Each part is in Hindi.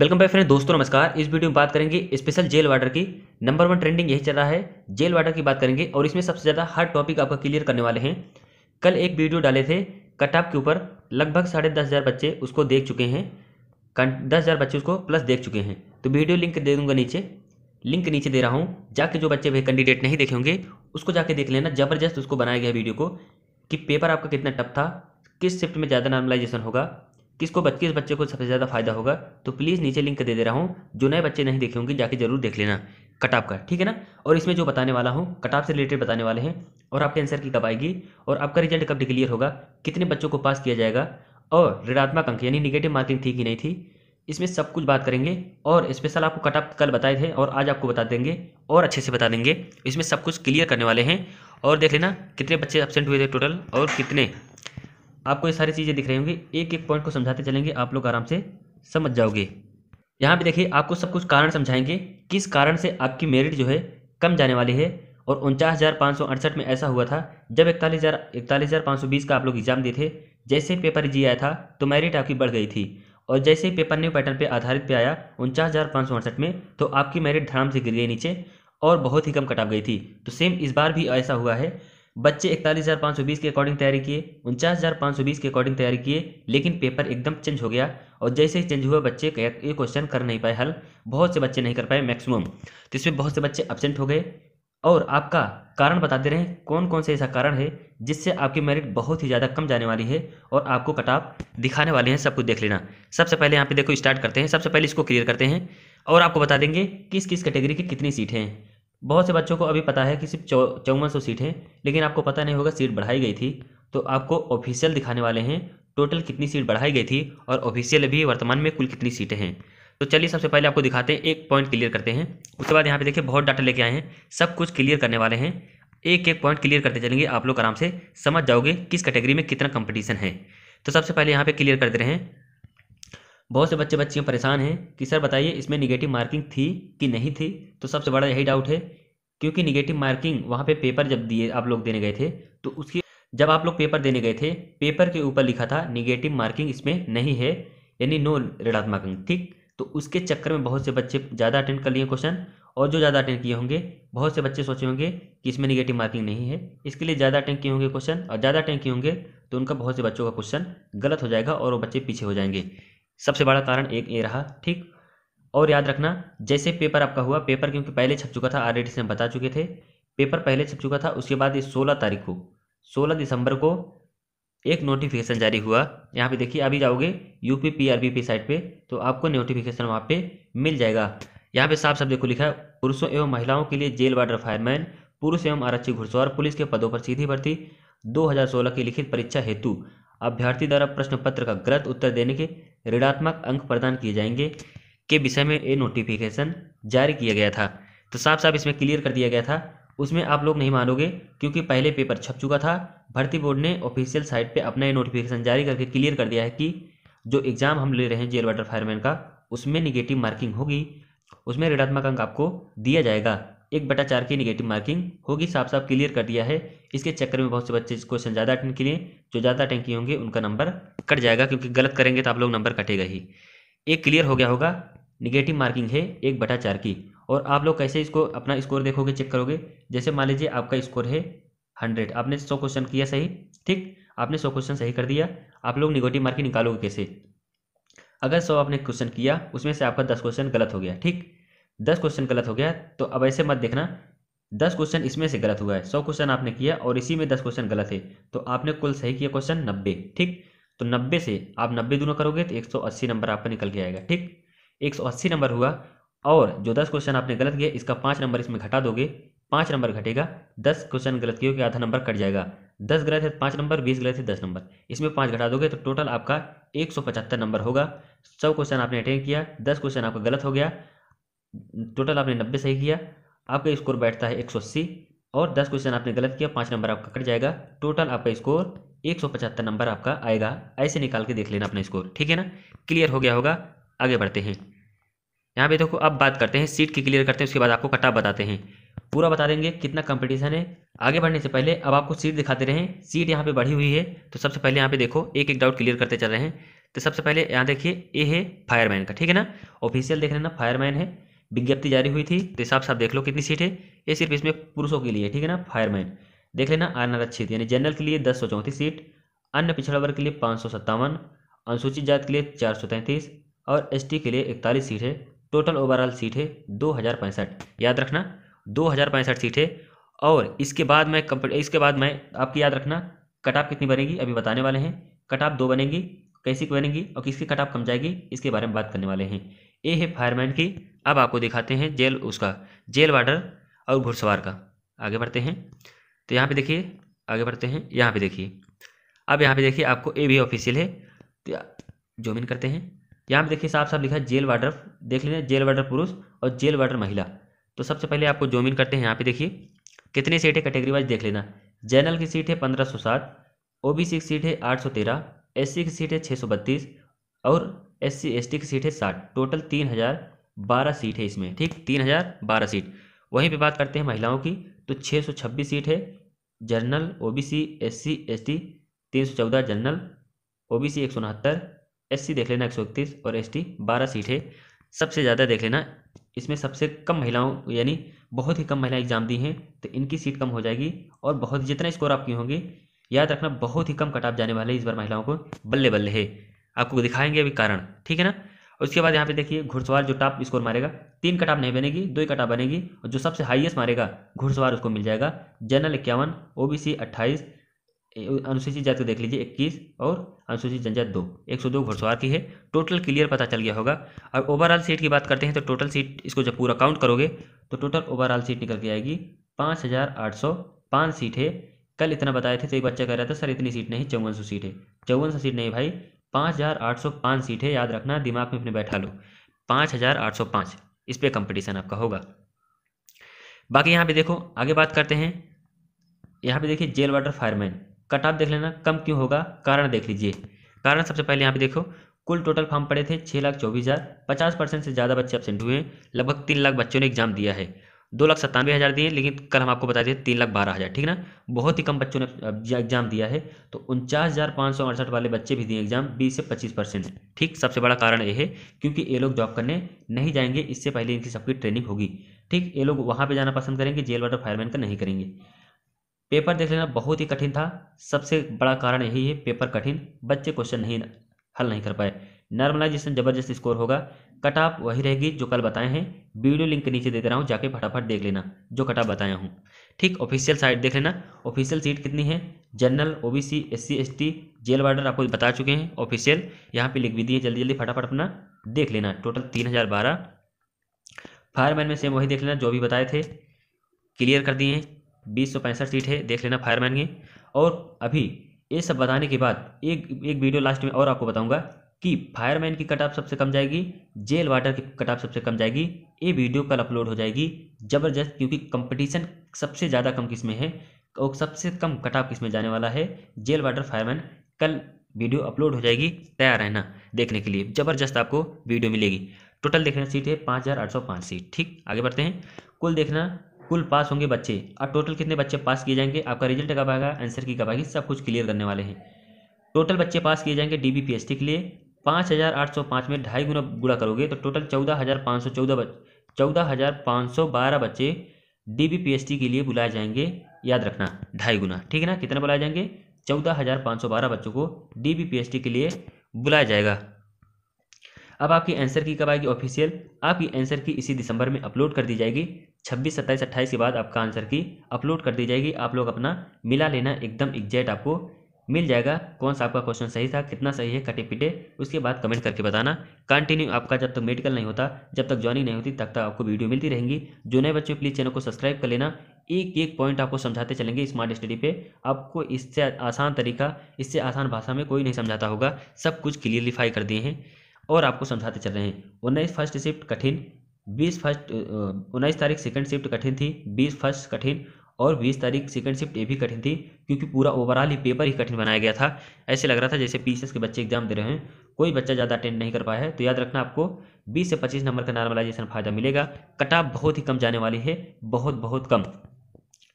वेलकम बाय फ्रेंड दोस्तों नमस्कार इस वीडियो में बात करेंगे स्पेशल जेल वाटर की नंबर वन ट्रेंडिंग यही चल रहा है जेल वाटर की बात करेंगे और इसमें सबसे ज़्यादा हर टॉपिक आपका क्लियर करने वाले हैं कल एक वीडियो डाले थे कट ऑफ के ऊपर लगभग साढ़े दस हज़ार बच्चे उसको देख चुके हैं दस हज़ार बच्चे उसको प्लस देख चुके हैं तो वीडियो लिंक दे दूंगा नीचे लिंक नीचे दे रहा हूँ जाके जो बच्चे भाई कैंडिडेट नहीं देखे होंगे उसको जाके देख लेना ज़बरदस्त उसको बनाया गया वीडियो को कि पेपर आपका कितना टफ था किस शिफ्ट में ज़्यादा नॉर्मलाइजेशन होगा किसको किस बच्चे को सबसे ज़्यादा फायदा होगा तो प्लीज़ नीचे लिंक दे दे रहा हूँ जो नए बच्चे नहीं देखे होंगे जाके जरूर देख लेना कटाप का ठीक है ना और इसमें जो बताने वाला हूँ कटाप से रिलेटेड बताने वाले हैं और आपके आंसर की कब आएगी और आपका रिजल्ट कब डिक्लियर होगा कितने बच्चों को पास किया जाएगा और ऋणात्मक अंक यानी निगेटिव मार्किंग थी कि नहीं थी इसमें सब कुछ बात करेंगे और स्पेशल आपको कटअप कल बताए थे और आज आपको बता देंगे और अच्छे से बता देंगे इसमें सब कुछ क्लियर करने वाले हैं और देख लेना कितने बच्चे एबसेंट हुए थे टोटल और कितने आपको ये सारी चीज़ें दिख रही होंगी एक एक पॉइंट को समझाते चलेंगे आप लोग आराम से समझ जाओगे यहाँ पे देखिए आपको सब कुछ कारण समझाएंगे किस कारण से आपकी मेरिट जो है कम जाने वाली है और उनचास हज़ार पाँच सौ अड़सठ में ऐसा हुआ था जब इकतालीस हज़ार इकतालीस हज़ार पाँच सौ बीस का आप लोग एग्ज़ाम दिए थे जैसे पेपर जी आया था तो मेरिट आपकी बढ़ गई थी और जैसे ही पेपर न्यू पैटर्न पे आधारित पे आया उनचास हज़ार पाँच सौ अड़सठ में तो आपकी मेरिट धड़ाम से गिर गई नीचे और बहुत ही कम कटा गई थी तो सेम इस बार भी ऐसा हुआ है बच्चे इकतालीस हज़ार पाँच सौ बीस के अकॉर्डिंग तैयारी किए उनचास हज़ार पाँच सौ बीस के अकॉर्डिंग तैयारी किए लेकिन पेपर एकदम चेंज हो गया और जैसे ही चेंज हुआ बच्चे ये क्वेश्चन कर नहीं पाए हल बहुत से बच्चे नहीं कर पाए मैक्सिमम तो इसमें बहुत से बच्चे एबसेंट हो गए और आपका कारण बताते रहें कौन कौन से ऐसा कारण है जिससे आपकी मेरिट बहुत ही ज़्यादा कम जाने वाली है और आपको कटाप दिखाने वाले हैं सब कुछ देख लेना सबसे पहले यहाँ पे देखो स्टार्ट करते हैं सबसे पहले इसको क्लियर करते हैं और आपको बता देंगे किस किस कैटेगरी की कितनी सीटें हैं बहुत से बच्चों को अभी पता है कि सिर्फ चौवन सौ सीटें लेकिन आपको पता नहीं होगा सीट बढ़ाई गई थी तो आपको ऑफिशियल दिखाने वाले हैं टोटल कितनी सीट बढ़ाई गई थी और ऑफिशियल भी वर्तमान में कुल कितनी सीटें हैं तो चलिए सबसे पहले आपको दिखाते हैं एक पॉइंट क्लियर करते हैं उसके बाद यहाँ पे देखिए बहुत डाटा लेके आए हैं सब कुछ क्लियर करने वाले हैं एक एक पॉइंट क्लियर करते चलेंगे आप लोग आराम से समझ जाओगे किस कैटेगरी में कितना कंपटीशन है तो सबसे पहले यहाँ पे क्लियर करते रहें बहुत से बच्चे बच्चियाँ परेशान हैं कि सर बताइए इसमें निगेटिव मार्किंग थी कि नहीं थी तो सबसे बड़ा यही डाउट है क्योंकि निगेटिव मार्किंग वहाँ पे पेपर जब दिए आप लोग देने गए थे तो उसकी जब आप लोग पेपर देने गए थे पेपर के ऊपर लिखा था निगेटिव मार्किंग इसमें नहीं है यानी नो ऋणात्मक अंक ठीक तो उसके चक्कर में बहुत से बच्चे ज़्यादा अटेंड कर लिए क्वेश्चन और जो ज़्यादा अटेंड किए होंगे बहुत से बच्चे सोचे होंगे कि इसमें निगेटिव मार्किंग नहीं है इसके लिए ज़्यादा अटेंड किए होंगे क्वेश्चन और ज़्यादा अटेंड किए होंगे तो उनका बहुत से बच्चों का क्वेश्चन गलत हो जाएगा और वो बच्चे पीछे हो जाएंगे सबसे बड़ा कारण एक ये रहा ठीक और याद रखना जैसे पेपर आपका हुआ पेपर क्योंकि पहले छप चुका था ऑलरेडी से हम बता चुके थे पेपर पहले छप चुका था उसके बाद ये सोलह तारीख को सोलह दिसंबर को एक नोटिफिकेशन जारी हुआ यहाँ पे देखिए अभी जाओगे U P P R B P site पर तो आपको नोटिफिकेशन वहाँ पे मिल जाएगा यहाँ पे साफ साफ देखो लिखा है पुरुषों एवं महिलाओं के लिए जेल वार्डर फायरमैन पुरुष एवं आरक्षी घुड़सवार पुलिस के पदों पर सीधी भर्ती 2016 की लिखित परीक्षा हेतु अभ्यर्थी द्वारा प्रश्न पत्र का गलत उत्तर देने के ऋणात्मक अंक प्रदान किए जाएंगे के विषय में ये नोटिफिकेशन जारी किया गया था तो साफ साफ इसमें क्लियर कर दिया गया था उसमें आप लोग नहीं मानोगे क्योंकि पहले पेपर छप चुका था भर्ती बोर्ड ने ऑफिशियल साइट पे अपना ये नोटिफिकेशन जारी करके क्लियर कर दिया है कि जो एग्ज़ाम हम ले रहे हैं जेल वाटर फायरमैन का उसमें निगेटिव मार्किंग होगी उसमें ऋणात्मक अंक आपको दिया जाएगा एक बटा चार की निगेटिव मार्किंग होगी साफ साफ क्लियर कर दिया है इसके चक्कर में बहुत से बच्चे क्वेश्चन ज़्यादा अटेंड किए जो ज़्यादा अटेंड किए होंगे उनका नंबर कट जाएगा क्योंकि गलत करेंगे तो आप लोग नंबर कटेगा ही एक क्लियर हो गया होगा निगेटिव मार्किंग है एक बटा चार की और आप लोग कैसे इसको अपना स्कोर देखोगे चेक करोगे जैसे मान लीजिए आपका स्कोर है हंड्रेड आपने सौ क्वेश्चन किया सही ठीक आपने सौ क्वेश्चन सही कर दिया आप लोग निगेटिव मार्किंग निकालोगे कैसे अगर सौ आपने क्वेश्चन किया उसमें से आपका दस क्वेश्चन गलत हो गया ठीक दस क्वेश्चन गलत हो गया तो अब ऐसे मत देखना दस क्वेश्चन इसमें से गलत हुआ है सौ क्वेश्चन आपने किया और इसी में दस क्वेश्चन गलत है तो आपने कुल सही किया क्वेश्चन नब्बे ठीक तो नब्बे से आप नब्बे दोनों करोगे तो एक सौ अस्सी नंबर आपका निकल के आएगा ठीक एक सौ अस्सी नंबर हुआ और जो दस क्वेश्चन आपने गलत किया इसका पाँच नंबर इसमें घटा दोगे पाँच नंबर घटेगा दस क्वेश्चन गलत किए कि आधा नंबर कट जाएगा दस गलत है तो पाँच नंबर बीस गलत है तो दस नंबर इसमें पाँच घटा दोगे तो टोटल आपका एक सौ पचहत्तर नंबर होगा सौ क्वेश्चन आपने अटेंड किया दस क्वेश्चन आपका गलत हो गया टोटल आपने नब्बे सही किया आपका स्कोर बैठता है एक सौ अस्सी और दस क्वेश्चन आपने गलत किया पाँच नंबर आपका कट जाएगा टोटल आपका स्कोर एक सौ पचहत्तर नंबर आपका आएगा ऐसे निकाल के देख लेना अपना स्कोर ठीक है ना क्लियर हो गया होगा आगे बढ़ते हैं यहाँ पे देखो अब बात करते हैं सीट की क्लियर करते हैं उसके बाद आपको कटाप बताते हैं पूरा बता देंगे कितना कंपटीशन है आगे बढ़ने से पहले अब आपको सीट दिखाते रहें सीट यहाँ पे बढ़ी हुई है तो सबसे पहले यहाँ पे देखो एक एक डाउट क्लियर करते चल रहे हैं तो सबसे पहले यहाँ देखिए ये है फायरमैन का ठीक है ना ऑफिशियल देख लेना फायरमैन है विज्ञप्ति जारी हुई थी तो हिसाब से आप देख लो कितनी सीट है ये सिर्फ इसमें पुरुषों के लिए ठीक है ना फायरमैन देख लेना अनारक्षित तो यानी जनरल के लिए दस सौ चौंतीस सीट अन्य पिछड़ा वर्ग के लिए पाँच सौ सत्तावन अनुसूचित जाति के लिए चार सौ तैंतीस और टी के लिए इकतालीस सीट है टोटल ओवरऑल सीट है दो हज़ार पैंसठ याद रखना दो हज़ार पैंसठ सीट है और इसके बाद मैं कंप्लीट इसके बाद मैं आपकी याद रखना कटाप कितनी बनेगी अभी बताने वाले हैं कटाप दो बनेगी कैसी की बनेगी और किसकी कटाप कम जाएगी इसके बारे में बात करने वाले हैं ए है फायरमैन की अब आपको दिखाते हैं जेल उसका जेल वार्डर और घुड़सवार का आगे बढ़ते हैं तो यहाँ पे देखिए आगे बढ़ते हैं यहाँ पे देखिए अब यहाँ पे देखिए आपको ए भी ऑफिशियल है तो जूम करते हैं यहाँ पे देखिए साफ साफ लिखा है जेल वार्डर देख लेना जेल वार्डर पुरुष और जेल वार्डर महिला तो सबसे पहले आपको जो इन करते हैं यहाँ पे देखिए कितनी सीट है कैटेगरी वाइज देख लेना जनरल की सीट है पंद्रह सौ सात ओ बी सी की सीट है आठ सौ तेरह एस सी की सीट है छः सौ बत्तीस और एस सी एस टी की सीट है साठ टोटल तीन हज़ार बारह सीट है इसमें ठीक तीन हज़ार बारह सीट वहीं पर बात करते हैं महिलाओं की तो छः सौ छब्बीस सीट है जर्नल ओबीसी एससी एसटी तीन सौ चौदह जनरल ओबीसी एक सौ उनहत्तर सी देख लेना एक सौ इकतीस और एसटी बारह सीट है सबसे ज़्यादा देख लेना इसमें सबसे कम महिलाओं यानी बहुत ही कम महिला एग्जाम दी हैं तो इनकी सीट कम हो जाएगी और बहुत जितना स्कोर आपकी होंगे याद रखना बहुत ही कम कटाप जाने वाले इस बार महिलाओं को बल्ले बल्ले है आपको दिखाएंगे अभी कारण ठीक है ना उसके बाद यहाँ पे देखिए घुड़सवार जो टॉप स्कोर मारेगा तीन कटाप नहीं बनेगी दो ही कटाप बनेगी और जो सबसे हाईएस्ट मारेगा घुड़सवार उसको मिल जाएगा जनरल इक्यावन ओ बी सी अट्ठाईस अनुसूचित जाति को देख लीजिए इक्कीस और अनुसूचित जनजाति दो एक सौ दो घुड़सवार की है टोटल क्लियर पता चल गया होगा और ओवरऑल सीट की बात करते हैं तो टोटल सीट इसको जब पूरा काउंट करोगे तो टोटल ओवरऑल सीट निकल के आएगी पाँच हज़ार आठ सौ पाँच सीट है कल इतना बताए थे तो एक बच्चा कह रहा था सर इतनी सीट नहीं चौवन सौ सीट है चौवन सौ सीट नहीं भाई पाँच हज़ार आठ सौ पाँच सीटें याद रखना दिमाग में अपने बैठा लो पाँच हज़ार आठ सौ पाँच इस पर कंपटीशन आपका होगा बाकी यहाँ पे देखो आगे बात करते हैं यहाँ पे देखिए jail warder fireman cut off देख लेना कम क्यों होगा कारण देख लीजिए कारण सबसे पहले यहाँ पे देखो कुल टोटल फॉर्म पड़े थे छः लाख चौबीस हज़ार पचास परसेंट से ज़्यादा बच्चे एबसेंट हुए हैं लगभग तीन लाख बच्चों ने एग्जाम दिया है दो लाख सत्तानवे हज़ार दिए लेकिन कल हम आपको बता दें तीन लाख बारह हज़ार ठीक ना बहुत ही कम बच्चों ने एग्जाम दिया है तो उनचास हज़ार पाँच सौ अड़सठ वाले बच्चे भी दिए एग्जाम बीस से पच्चीस परसेंट ठीक सबसे बड़ा कारण ये है क्योंकि ये लोग जॉब करने नहीं जाएंगे इससे पहले इनकी सबकी ट्रेनिंग होगी ठीक ये लोग वहाँ पर जाना पसंद करेंगे जेल वाटर फायरमैन का नहीं करेंगे पेपर देख लेना बहुत ही कठिन था सबसे बड़ा कारण यही है पेपर कठिन बच्चे क्वेश्चन नहीं हल नहीं कर पाए नॉर्मलाइजेशन जबरदस्त स्कोर होगा कट आप वही रहेगी जो कल बताए हैं वीडियो लिंक के नीचे दे दे रहा हूँ जाके फटाफट देख लेना जो कट आप बताया हूँ ठीक ऑफिशियल साइट देख लेना ऑफिशियल सीट कितनी है general O B C S C S T jail warder आपको बता चुके हैं ऑफिशियल यहाँ पे लिख भी दिए जल्दी जल्दी फटाफट अपना देख लेना टोटल तीन हज़ार बारह फायरमैन में सेम वही देख लेना जो भी बताए थे क्लियर कर दिए हैं बीस सौ पैंसठ सीट है देख लेना फायरमैन की और अभी ये सब बताने के बाद एक एक वीडियो लास्ट में और आपको बताऊंगा कि फायरमैन की कटाप सबसे कम जाएगी जेल वाटर की कटाप सबसे कम जाएगी ये वीडियो कल अपलोड हो जाएगी ज़बरदस्त क्योंकि कंपटीशन सबसे ज़्यादा कम किस में है और सबसे कम कटाप ऑफ किस में जाने वाला है जेल वाटर फायरमैन कल वीडियो अपलोड हो जाएगी तैयार रहना देखने के लिए ज़बरदस्त आपको वीडियो मिलेगी टोटल देखना सीट है पाँच हज़ार आठ सौ पाँच सीट ठीक आगे बढ़ते हैं कुल देखना कुल पास होंगे बच्चे और टोटल कितने बच्चे पास किए जाएंगे आपका रिजल्ट कब आएगा आंसर की कब आएगी सब कुछ क्लियर करने वाले हैं टोटल बच्चे पास किए जाएंगे डी के लिए पाँच हज़ार आठ सौ पाँच में ढाई गुना गुणा करोगे तो टोटल चौदह हज़ार पाँच सौ चौदह बच चौदह हज़ार पाँच सौ बारह बच्चे D B P S T के लिए बुलाए जाएंगे याद रखना ढाई गुना ठीक है ना कितना बुलाए जाएंगे चौदह हज़ार पाँच सौ बारह बच्चों को D B P S T के लिए बुलाया जाएगा अब आपकी आंसर की कब आएगी ऑफिशियल आपकी आंसर की इसी दिसंबर में अपलोड कर दी जाएगी छब्बीस सत्ताईस अट्ठाईस के बाद आपका आंसर की अपलोड कर दी जाएगी आप लोग अपना मिला लेना एकदम एग्जैक्ट आपको मिल जाएगा कौन सा आपका क्वेश्चन सही था कितना सही है कटे पिटे उसके बाद कमेंट करके बताना कंटिन्यू आपका जब तक मेडिकल नहीं होता जब तक ज्वाइनिंग नहीं होती तब तक, आपको वीडियो मिलती रहेंगी जो नए बच्चे प्लीज़ चैनल को सब्सक्राइब कर लेना एक एक पॉइंट आपको समझाते चलेंगे स्मार्ट स्टडी पे आपको इससे आसान तरीका इससे आसान भाषा में कोई नहीं समझाता होगा सब कुछ क्लियरलीफाई कर दिए हैं और आपको समझाते चल रहे हैं उन्नीस फर्स्ट शिफ्ट कठिन बीस फर्स्ट उन्नीस तारीख सेकंड शिफ्ट कठिन थी बीस फर्स्ट कठिन और बीस तारीख सेकेंड शिफ्ट ये भी कठिन थी क्योंकि पूरा ओवरऑल ही पेपर ही कठिन बनाया गया था ऐसे लग रहा था जैसे पी के बच्चे एग्जाम दे रहे हैं कोई बच्चा ज़्यादा अटेंड नहीं कर पाया है तो याद रखना आपको 20 से 25 नंबर का नॉर्मलाइजेशन फायदा मिलेगा कटाप बहुत ही कम जाने वाली है बहुत बहुत कम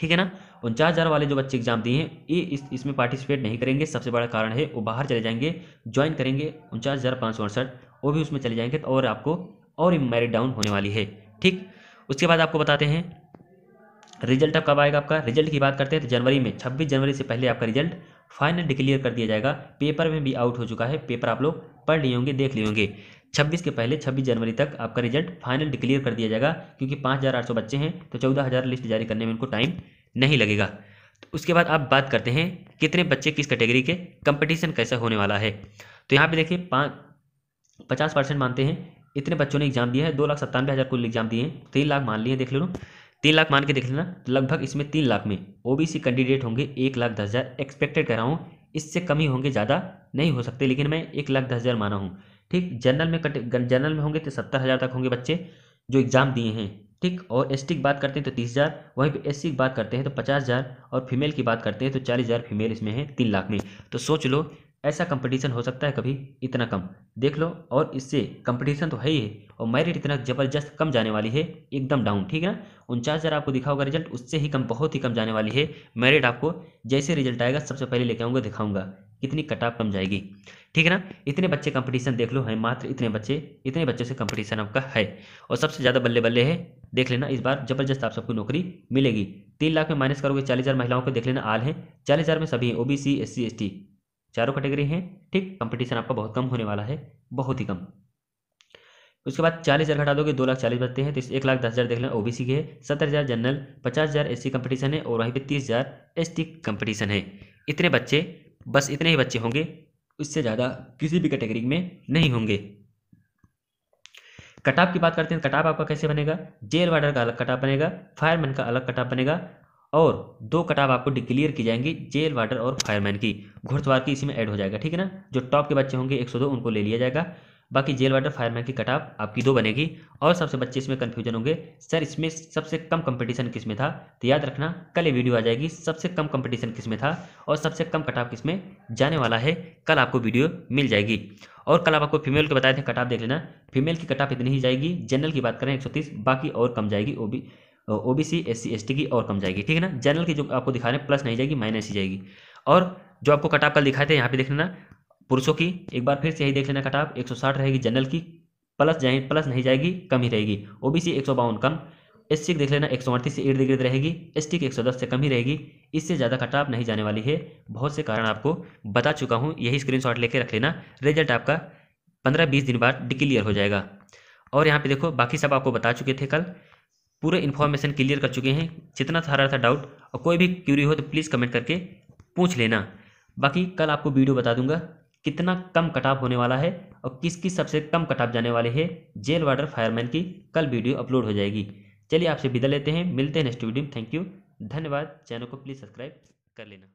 ठीक है ना उनचास हज़ार वाले जो बच्चे एग्जाम दिए हैं ये इस इसमें पार्टिसिपेट नहीं करेंगे सबसे बड़ा कारण है वो बाहर चले जाएंगे ज्वाइन करेंगे उनचास हज़ार पाँच सौ अड़सठ वो भी उसमें चले जाएंगे तो और आपको और मेरिट डाउन होने वाली है ठीक उसके बाद आपको बताते हैं रिजल्ट अब कब आएगा आपका रिजल्ट की बात करते हैं तो जनवरी में छब्बीस जनवरी से पहले आपका रिजल्ट फाइनल डिक्लेयर कर दिया जाएगा पेपर में भी आउट हो चुका है पेपर आप लोग पढ़ लिए होंगे देख लिए होंगे छब्बीस के पहले छब्बीस जनवरी तक आपका रिजल्ट फाइनल डिक्लेयर कर दिया जाएगा क्योंकि पाँच हज़ार आठ सौ बच्चे हैं तो चौदह हज़ार लिस्ट जारी करने में उनको टाइम नहीं लगेगा तो उसके बाद आप बात करते हैं कितने बच्चे किस कैटेगरी के कंपटीशन कैसा होने वाला है तो यहाँ पे देखिए पाँच पचास परसेंट मानते हैं इतने बच्चों ने एग्जाम दिया है दो लाख सत्तानवे हज़ार कुल एग्जाम दिए हैं तीन लाख मान लिए देख लो तीन लाख मान के देख लेना तो लगभग इसमें तीन लाख में ओबीसी कैंडिडेट होंगे एक लाख दस हज़ार एक्सपेक्टेड कर रहा हूँ इससे कम ही होंगे ज़्यादा नहीं हो सकते लेकिन मैं एक लाख दस हज़ार माना हूँ ठीक जनरल में जनरल में होंगे तो सत्तर हज़ार तक होंगे बच्चे जो एग्ज़ाम दिए हैं ठीक और एस की बात करते हैं तो तीस हज़ार वहीं पर एस की बात करते हैं तो पचास हज़ार और फीमेल की बात करते हैं तो चालीस हज़ार फीमेल इसमें है तीन लाख में तो सोच लो ऐसा कंपटीशन हो सकता है कभी इतना कम देख लो और इससे कंपटीशन तो है ही है और मेरिट इतना ज़बरदस्त कम जाने वाली है एकदम डाउन ठीक है ना उनचास हज़ार आपको दिखा होगा रिजल्ट उससे ही कम बहुत ही कम जाने वाली है मेरिट आपको जैसे रिजल्ट आएगा सबसे पहले लेके आऊँगा दिखाऊँगा कितनी कटाप कम जाएगी ठीक है ना इतने बच्चे कंपटीशन देख लो है मात्र इतने बच्चे इतने बच्चों से कंपटीशन आपका है और सबसे ज़्यादा बल्ले बल्ले है देख लेना इस बार जबरदस्त आप सबको नौकरी मिलेगी तीन लाख में माइनस करोगे चालीस हज़ार महिलाओं को देख लेना आल है चालीस हज़ार में सभी O B C S C S T चारों कैटेगरी हैं ठीक कंपटीशन आपका बहुत कम होने वाला है बहुत ही कम उसके बाद चालीस हज़ार घटा दोगे दो लाख चालीस बचते हैं तो इस एक लाख दस हज़ार देख लें ओ बी सी के सत्तर हज़ार जनरल पचास हज़ार एस सी कम्पटीशन है और वहीं पे तीस हज़ार एस टी कम्पटीशन है इतने बच्चे बस इतने ही बच्चे होंगे उससे ज़्यादा किसी भी कैटेगरी में नहीं होंगे कटाप की बात करते हैं कटाप आपका कैसे बनेगा जेल वार्डर का अलग कटाप बनेगा फायरमैन का अलग कटाप बनेगा और दो कटाव आपको डिक्लेयर की जाएंगी जेल वाटर और फायरमैन की घुड़सवार की इसी में ऐड हो जाएगा ठीक है ना जो टॉप के बच्चे होंगे 102 उनको ले लिया जाएगा बाकी जेल वाटर फायरमैन की कटाव आपकी दो बनेगी और सबसे बच्चे इसमें कन्फ्यूजन होंगे सर इसमें सबसे कम कंपटीशन किस में था तो याद रखना कल ये वीडियो आ जाएगी सबसे कम कंपटीशन किस में था और सबसे कम कटाव किस में जाने वाला है कल आपको वीडियो मिल जाएगी और कल आपको फीमेल के बताए थे कटाव देख लेना फीमेल की कटाव इतनी ही जाएगी जनरल की बात करें तीस बाकी और कम जाएगी O O B C S C S T की और कम जाएगी ठीक है ना जनरल की जो आपको दिखा रहे हैं प्लस नहीं जाएगी माइनस ही जाएगी और जो आपको कटाव कल दिखाए थे यहाँ पे देख लेना पुरुषों की एक बार फिर से यही देख लेना सौ 160 रहेगी जनरल की प्लस जाए प्लस नहीं जाएगी कम ही रहेगी ओ बी सी एक सौ बावन कम एस सी देख लेना एक सौ अड़तीस से इर्द गिर्द रहेगी एस टी की एक सौ दस से कम ही रहेगी इससे ज़्यादा कटाव नहीं जाने वाली है बहुत से कारण आपको बता चुका हूँ यही स्क्रीन शॉट लेकर रख लेना रिजल्ट आपका पंद्रह बीस दिन बाद डिक्लियर हो जाएगा और यहाँ पे देखो बाकी सब आपको बता चुके थे कल पूरे इन्फॉर्मेशन क्लियर कर चुके हैं जितना सारा था डाउट और कोई भी क्यूरी हो तो प्लीज़ कमेंट करके पूछ लेना बाकी कल आपको वीडियो बता दूंगा कितना कम कटाप होने वाला है और किस किस सबसे कम कटाप जाने वाले है जेल वाटर फायरमैन की कल वीडियो अपलोड हो जाएगी चलिए आपसे विदा लेते हैं मिलते हैं नेक्स्ट वीडियो में थैंक यू धन्यवाद चैनल को प्लीज़ सब्सक्राइब कर लेना